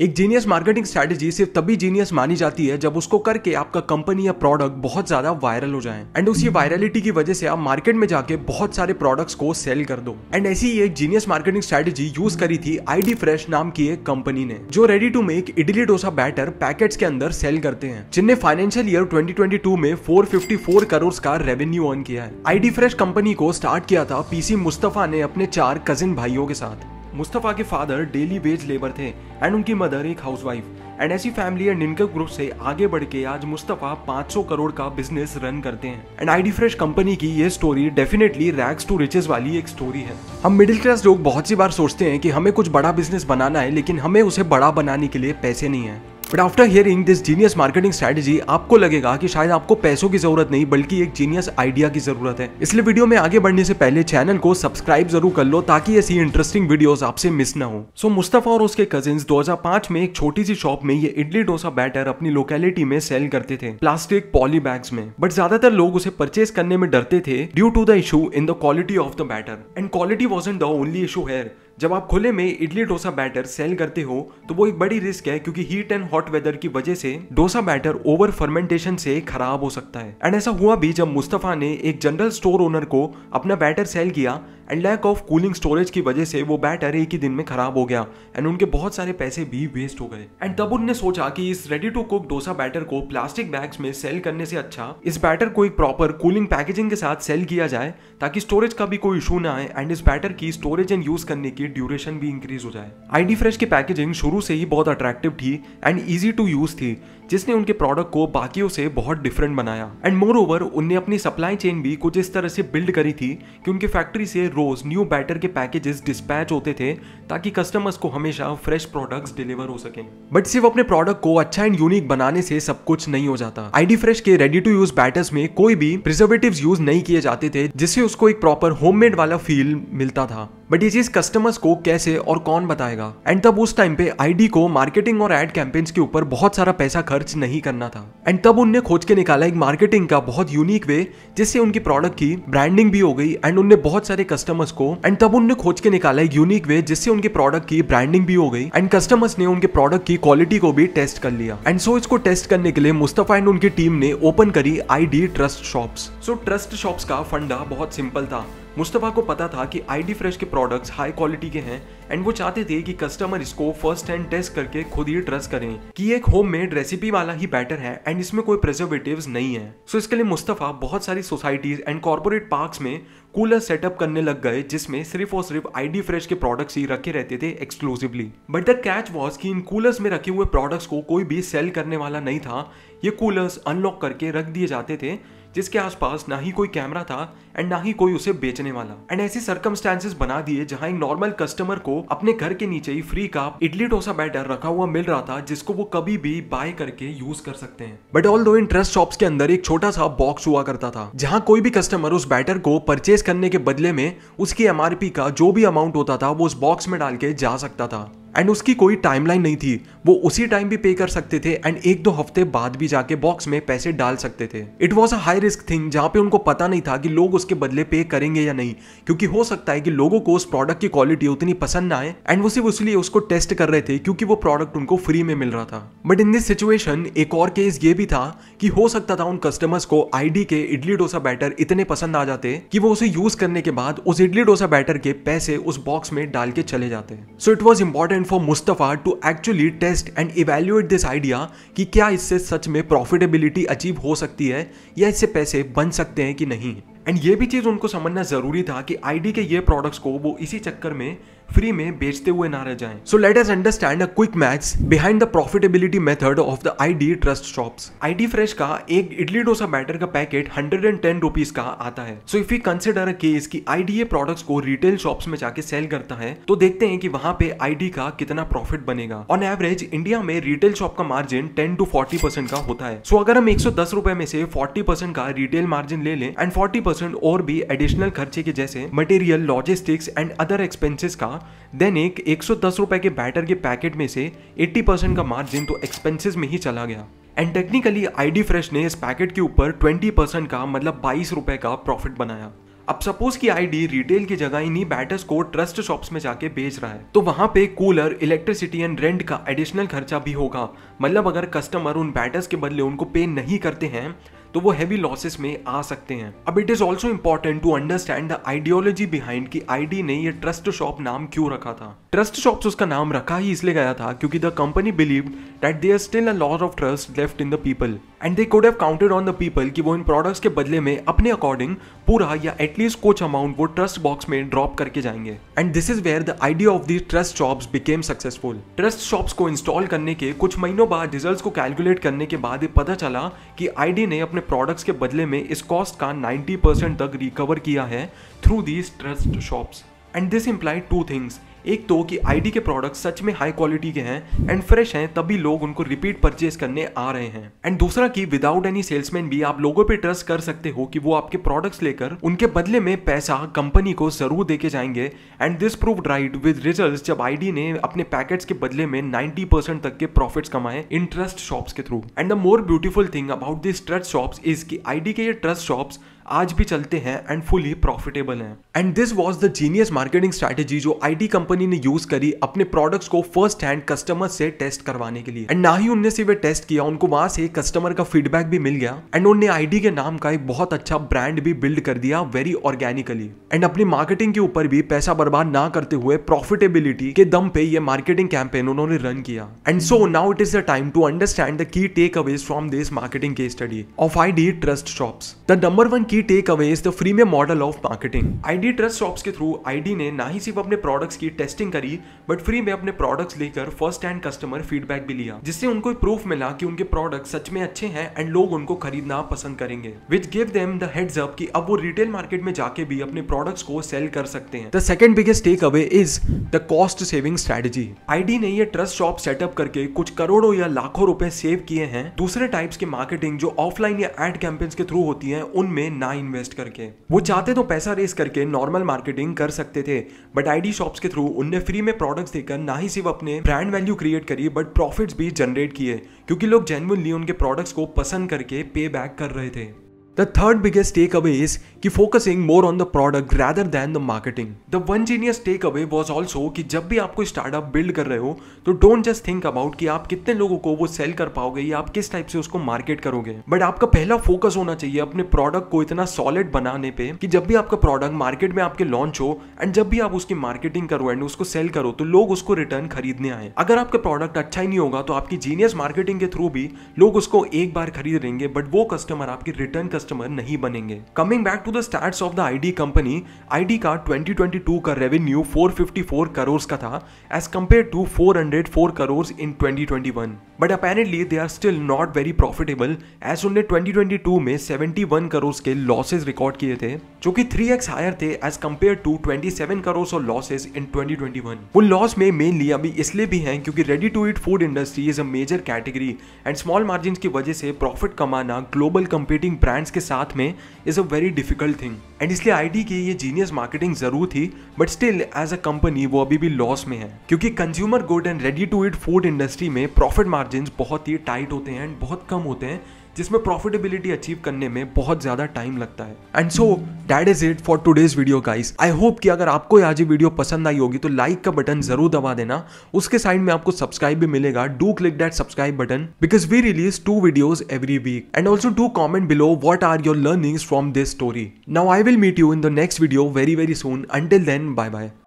एक genius marketing strategy सिर्फ तभी जीनियस मानी जाती है जब उसको करके आपका कंपनी या प्रोडक्ट बहुत ज्यादा वायरल हो जाए एंड उसी वायरलिटी की वजह से आप मार्केट में जाके बहुत सारे प्रोडक्ट्स को सेल कर दो एंड ऐसी ही एक जीनियस मार्केटिंग स्ट्रेटेजी यूज करी थी आईडी फ्रेश नाम की एक कंपनी ने जो ready to make idli dosa batter packet के अंदर सेल करते हैं जिनने फाइनेंशियल ईयर ट्वेंटी में फोर करोड़ का रेवेन्यू अर्न किया है आईडी फ्रेश कंपनी को स्टार्ट किया था पीसी मुस्तफा ने अपने चार कजिन भाइयों के साथ मुस्तफ़ा के फादर डेली वेज लेबर थे एंड उनकी मदर एक हाउसवाइफ एंड ऐसी फैमिली एंड इनकम ग्रुप से आगे बढ़ के आज मुस्तफ़ा 500 करोड़ का बिजनेस रन करते हैं एंड आईडी फ्रेश कंपनी की ये story definitely rags to riches वाली एक स्टोरी है हम मिडिल क्लास लोग बहुत सी बार सोचते हैं कि हमें कुछ बड़ा बिजनेस बनाना है लेकिन हमें उसे बड़ा बनाने के लिए पैसे नहीं है but after hearing this genius marketing strategy आपको लगेगा कि शायद आपको पैसों की जरूरत नहीं बल्कि एक जीनियस आइडिया की जरूरत है इसलिए वीडियो में आगे बढ़ने से पहले चैनल को सब्सक्राइब जरूर कर लो ताकि ऐसी इंटरेस्टिंग वीडियोस आपसे मिस ना हो सो so, मुस्तफा और उसके कजिन दो में एक छोटी सी शॉप में ये इडली डोसा बैटर अपनी लोकेलिटी में सेल करते थे प्लास्टिक पॉली बैग्स में बट ज्यादातर लोग उसे परचेज करने में डरते थे due to the issue in the quality of the batter and quality was the only issue here जब आप खुले में इडली डोसा बैटर सेल करते हो तो वो एक बड़ी रिस्क है क्योंकि हीट एंड हॉट वेदर की वजह से डोसा बैटर ओवर फर्मेंटेशन से खराब हो सकता है एंड ऐसा हुआ भी जब मुस्तफ़ा ने एक जनरल स्टोर ओनर को अपना बैटर सेल किया and lack of cooling storage की वजह से वो बैटर एक ही दिन में खराब हो गया एंड उनके बहुत सारे पैसे भी वेस्ट हो गए एंड तब उनने सोचा कि इस ready to cook dosa batter को प्लास्टिक बैग्स में सेल करने से अच्छा इस बैटर को एक प्रॉपर कूलिंग पैकेजिंग के साथ सेल किया जाए ताकि स्टोरेज का भी कोई इशू ना आए एंड इस बैटर की स्टोरेज एंड यूज करने की ड्यूरेशन भी इंक्रीज हो जाए आईडी फ्रेश की पैकेजिंग शुरू से ही बहुत अट्रैक्टिव थी एंड ईजी टू यूज थी जिसने उनके प्रोडक्ट को बाकियों से बहुत डिफरेंट बनाया एंड मोर ओवर उनने अपनी सप्लाई चेन भी कुछ इस तरह से बिल्ड करी थी कि उनकी फैक्ट्री से रोज न्यू बैटर के पैकेजेस डिस्पैच होते थे ताकि कस्टमर्स को हमेशा फ्रेश प्रोडक्ट्स डिलीवर हो सके बट सिर्फ अपने प्रोडक्ट को अच्छा एंड यूनिक बनाने से सब कुछ नहीं हो जाता आईडी फ्रेश के रेडी टू यूज बैटर्स में कोई भी प्रिजर्वेटिव यूज नहीं किए जाते थे जिससे उसको एक प्रॉपर होममेड वाला फील मिलता था बट ये चीज कस्टमर्स को कैसे और कौन बताएगा एंड तब उस टाइम पे आईडी को मार्केटिंग और एड कैंपेन्स के ऊपर बहुत सारा पैसा खर्च नहीं करना था एंड तब उनने खोज के निकाला एक मार्केटिंग का बहुत यूनिक वे जिससे उनकी प्रोडक्ट की ब्रांडिंग भी हो गई एंड उनने बहुत सारे कस्टमर कस्टमर्स को एंड तब उनने खोज के निकाला एक यूनिक वे जिससे उनके प्रोडक्ट की ब्रांडिंग भी हो गई एंड कस्टमर्स ने उनके प्रोडक्ट की क्वालिटी को भी टेस्ट कर लिया एंड सो so इसको टेस्ट करने के लिए मुस्तफा एंड उनकी टीम ने ओपन करी I D trust shops so trust shops का फंडा बहुत सिंपल था मुस्तफ़ा को पता था कि आईडी फ्रेश के प्रोडक्ट्स हाई क्वालिटी के हैं एंड वो चाहते थे कि कस्टमर इसको फर्स्ट हैंड टेस्ट करके खुद ही ट्रस्ट करें कि एक होम मेड रेसिपी वाला ही बेटर है एंड इसमें कोई प्रिजर्वेटिव नहीं है सो so इसके लिए मुस्तफ़ा बहुत सारी सोसाइटीज एंड कॉर्पोरेट पार्क में कूलर सेटअप करने लग गए जिसमें सिर्फ और सिर्फ डी फ्रेश के प्रोडक्ट्स ही रखे रहते थे exclusively but the catch was कि इन कूलर्स में रखे हुए प्रोडक्ट्स को कोई भी सेल करने वाला नहीं था ये कूलर्स अनलॉक करके रख दिए जाते थे जिसके आसपास ना ही कोई कैमरा था एंड ना ही कोई उसे बेचने वाला एंड ऐसी सर्कमस्टांसेस बना दिए जहाँ एक नॉर्मल कस्टमर को अपने घर के नीचे ही फ्री का इडली डोसा बैटर रखा हुआ मिल रहा था जिसको वो कभी भी बाय करके यूज कर सकते हैं बट ऑल दो इन ट्रस्ट के अंदर एक छोटा सा बॉक्स हुआ करता था जहाँ कोई भी कस्टमर उस बैटर को परचेज करने के बदले में उसकी एमआरपी का जो भी अमाउंट होता था वो उस बॉक्स में डाल के जा सकता था एंड उसकी कोई टाइमलाइन नहीं थी वो उसी टाइम भी पे कर सकते थे एंड एक दो हफ्ते बाद भी जाके बॉक्स में पैसे डाल सकते थे it was a high risk thing जहाँ पे उनको पता नहीं था कि लोग उसके बदले पे करेंगे या नहीं क्योंकि हो सकता है कि लोगों को उस प्रोडक्ट की क्वालिटी उतनी पसंद ना आए एंड वो सिर्फ इसलिए उसको टेस्ट कर रहे थे क्योंकि वो प्रोडक्ट उनको फ्री में मिल रहा था बट इन दिस सिचुएशन एक और केस ये भी था कि हो सकता था उन कस्टमर्स को आईडी के इडली डोसा बैटर इतने पसंद आ जाते कि वो उसे यूज करने के बाद उस इडली डोसा बैटर के पैसे उस बॉक्स में डाल के चले जाते so it was important important for Mustafa to actually test and evaluate this idea कि क्या इससे सच में प्रॉफिटेबिलिटी अचीव हो सकती है या इससे पैसे बन सकते हैं कि नहीं एंड ये भी चीज़ उनको समझना ज़रूरी था कि आईडी के ये प्रोडक्ट्स को वो इसी चक्कर में फ्री में बेचते हुए ना रह जाएं। So let's understand a quick maths behind the profitability method of the ID trust shops ID fresh का एक इडली डोसा बैटर का packet hundred and ten rupees का आता है so if you consider a case की आईडीए प्रोडक्ट्स को retail shops में जाके सेल करता है तो देखते हैं कि वहां पे आईडी का कितना प्रॉफिट बनेगा ऑन एवरेज इंडिया में रिटेल शॉप का margin ten to forty percent का होता है सो so, अगर हम एक सौ दस रुपए में से फोर्टी परसेंट का रिटेल मार्जिन ले लें एंड फोर्टी परसेंट और भी एडिशनल खर्चे के जैसे material logistics and other expenses का देन एक 110 रुपए के बैटर के पैकेट में से 80% परसेंट का मार्जिन तो एक्सपेंसेस में ही चला गया एंड टेक्निकली आईडी फ्रेश ने इस पैकेट के ऊपर 20% परसेंट का मतलब बाईस रुपए का प्रॉफिट बनाया अब सपोज कि आईडी रिटेल की जगह इन्हीं बैटर्स को ट्रस्ट शॉप्स में जाके बेच रहा है तो वहां पे कूलर इलेक्ट्रिसिटी एंड रेंट का एडिशनल खर्चा भी होगा मतलब अगर कस्टमर उन बैटर्स के बदले उनको पे नहीं करते हैं तो वो हैवी लॉसेस में आ सकते हैं अब it is also important to understand the ideology behind की आईडी ने ये ट्रस्ट शॉप नाम क्यों रखा था ट्रस्ट शॉप उसका नाम रखा ही इसलिए गया था क्योंकि the company believe that there still a lots of trust left in the people and they could have counted on the people कि वो इन प्रोडक्ट्स के बदले में अपने अकॉर्डिंग पूरा या एटलीस्ट कुछ अमाउंट वो ट्रस्ट बॉक्स में ड्रॉप करके जाएंगे and this is where the idea of the trust shops became successful trust shops को इंस्टॉल करने के कुछ महीनों बाद रिजल्ट्स को कैलकुलेट करने के बाद पता चला कि आईडी ने अपने प्रोडक्ट्स के बदले में इस कॉस्ट का 90 परसेंट तक रिकवर किया है through these trust shops and this imply two things एक तो कि आई के प्रोडक्ट सच में हाई क्वालिटी के हैं एंड फ्रेश हैं तभी लोग उनको रिपीट परचेज करने आ रहे हैं एंड दूसरा कि विदाउट एनी सेल्समैन भी आप लोगों पे ट्रस्ट कर सकते हो कि वो आपके प्रोडक्ट्स लेकर उनके बदले में पैसा कंपनी को जरूर देके जाएंगे and this prove right with result जब आई ने अपने पैकेट्स के बदले में नाइनटी तक के प्रॉफिट कमाए इन ट्रस्ट शॉप्स के through and the more beautiful thing about this trust shops is की आई के ये ट्रस्ट शॉप्स आज भी चलते हैं एंड फुली प्रॉफिटेबल हैं and this was the genius marketing strategy जो आईटी कंपनी ने यूज करी अपने प्रोडक्ट्स को फर्स्ट हैंड कस्टमर से टेस्ट करवाने के लिए एंड ना ही उनने से वे टेस्ट किया उनको वहां से कस्टमर का फीडबैक भी मिल गया एंड उनने आईडी के नाम का एक बहुत अच्छा ब्रांड भी बिल्ड कर दिया वेरी ऑर्गेनिकली एंड अपनी मार्केटिंग के ऊपर भी पैसा बर्बाद ना करते हुए प्रॉफिटेबिलिटी के दम पे ये मार्केटिंग कैंपेन उन्होंने रन किया and so now it is the time to understand the key takeaways from this marketing case study of I trust shops the number one key takeaway is the freemium model of marketing ID trust shops के through ID ने ना ही सिर्फ अपने products की testing करी but free में अपने प्रोडक्ट्स लेकर फर्स्ट हैंड कस्टमर फीडबैक भी लिया जिससे उनको प्रूफ मिला कि उनके प्रोडक्ट सच में अच्छे हैं एंड लोग उनको खरीदना पसंद करेंगे which give them the heads up कि अब वो रिटेल मार्केट में जाके भी अपने प्रोडक्ट्स को सेल कर सकते हैं the second biggest takeaway is the cost saving strategy ID ने ये ट्रस्ट शॉप सेटअप करके कुछ करोड़ों या लाखों रुपए सेव किए हैं दूसरे टाइप्स के मार्केटिंग जो ऑफलाइन या एड कैंपेन्स के थ्रू होती है उनमें ना इन्वेस्ट करके वो चाहते तो पैसा रेस करके नॉर्मल मार्केटिंग कर सकते थे बट आईडी शॉप्स के थ्रू उनने फ्री में प्रोडक्ट्स देकर ना ही सिर्फ अपने ब्रांड वैल्यू क्रिएट करी बट प्रॉफिट्स भी जनरेट किए क्योंकि लोग जेनुअनली उनके प्रोडक्ट्स को पसंद करके पे बैक कर रहे थे The third biggest takeaway is कि focusing more on the product rather than the marketing. The one genius takeaway was also कि जब भी आप कोई स्टार्टअप बिल्ड कर रहे हो तो डोंट जस्ट थिंक अबाउट कि आप कितने लोगों को वो सेल कर पाओगे या आप किस टाइप से उसको मार्केट करोगे बट आपका पहला फोकस होना चाहिए अपने प्रोडक्ट को इतना सॉलिड बनाने पे कि जब भी आपका प्रोडक्ट मार्केट में आपके लॉन्च हो एंड जब भी आप उसकी मार्केटिंग करो एंड उसको सेल करो तो लोग उसको रिटर्न खरीदने आए अगर आपका प्रोडक्ट अच्छा ही नहीं होगा तो आपकी जीनियस मार्केटिंग के थ्रू भी लोग उसको एक बार खरीद लेंगे बट वो कस्टमर आपकी रिटर्न कस्टमर नहीं बनेंगे coming back to the start of the I D company I D का 2022 का रेवेन्यू 454 करोड़ का था as compared to 404 crore in 2021 but apparently they are still not very profitable as उनने 2022 में 71 करोड़ के लॉसेज रिकॉर्ड किए थे जो कि 3x हायर थे as compared to 27 crore of losses in 2021 वो लॉस में मेनली अभी इसलिए भी हैं क्योंकि ready to eat food industry is a major category and small margin की वजह से प्रॉफिट कमाना ग्लोबल कंपीटिंग ब्रांड्स के साथ में is a very difficult thing and इसलिए आईडी की ये जीनियस मार्केटिंग जरूर थी but still as a company वो अभी भी लॉस में है क्योंकि consumer good and ready to eat food industry में प्रॉफिट मार्जिन बहुत ही टाइट होते हैं एंड बहुत कम होते हैं जिसमें प्रॉफिटेबिलिटी अचीव करने में बहुत ज़्यादा टाइम लगता है and so that is it for today's video guys I hope कि अगर आपको आज ये वीडियो पसंद आई होगी तो लाइक का बटन जरूर दबा देना उसके साइड में आपको सब्सक्राइब भी मिलेगा do click that subscribe button because we release two videos every week and also do comment below what are your learnings from this story now I will meet you in the next video very very soon until then bye bye